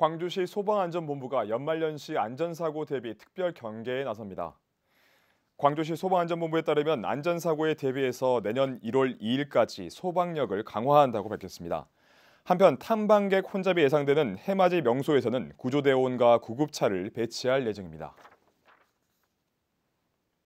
광주시 소방안전본부가 연말연시 안전사고 대비 특별 경계에 나섭니다. 광주시 소방안전본부에 따르면 안전사고에 대비해서 내년 1월 2일까지 소방력을 강화한다고 밝혔습니다. 한편 탐방객 혼잡이 예상되는 해맞이 명소에서는 구조대원과 구급차를 배치할 예정입니다.